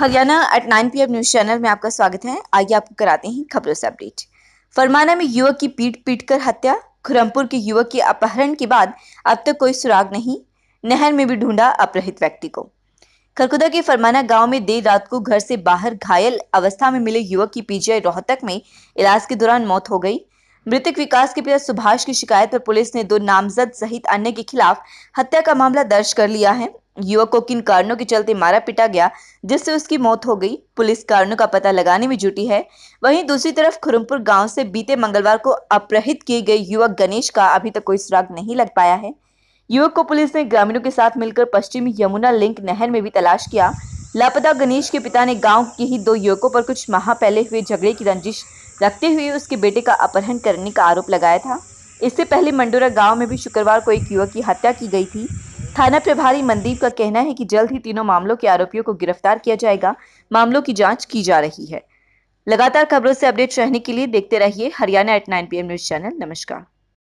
Haryana eight nine P news channel में आपका स्वागत है आइए आपको कराते हैं खबरों से अपडेट फरमाना में युवक की पीट पीट कर हत्या खुरमपुर के युवक के अपहरण के बाद अब तक कोई सुराग नहीं नहर में भी ढूंढा अपहरित व्यक्ति को खरकुदा के फरमाना गांव में देर रात को घर से बाहर घायल अवस्था में मिले युवक की पीजीआई रोहतक में इलाज के दौरान मौत हो गई मृतक विकास के पिता सुभाष की शिकायत पर पुलिस ने दो नामजद सहित अन्य के खिलाफ हत्या का मामला दर्ज कर लिया है युवक को किन कारणों के चलते मारा पीटा गया जिससे उसकी मौत हो गई पुलिस कारणों का पता लगाने में जुटी है वहीं दूसरी तरफ खुरमपुर गांव से बीते मंगलवार को अपहृत किए गए युवक गणेश का अभी तक कोई सुराग नहीं लग पाया है युवक को पुलिस ने ग्रामीणों के साथ मिलकर पश्चिमी यमुना लिंक नहर में भी तलाश किया लापता गणेश के पिता ने गांव के ही दो युवकों पर कुछ माह पहले हुए झगड़े की रंजिश रखते हुए उसके बेटे का अपहरण करने का आरोप लगाया था इससे पहले मंडोरा गांव में भी शुक्रवार को एक युवक की हत्या की गई थी थाना प्रभारी मनदीप का कहना है कि जल्द ही तीनों मामलों के आरोपियों को गिरफ्तार किया जाएगा मामलों की जाँच की जा रही है लगातार खबरों से अपडेट रहने के लिए देखते रहिए Haryana eight nine P news channel नमस्कार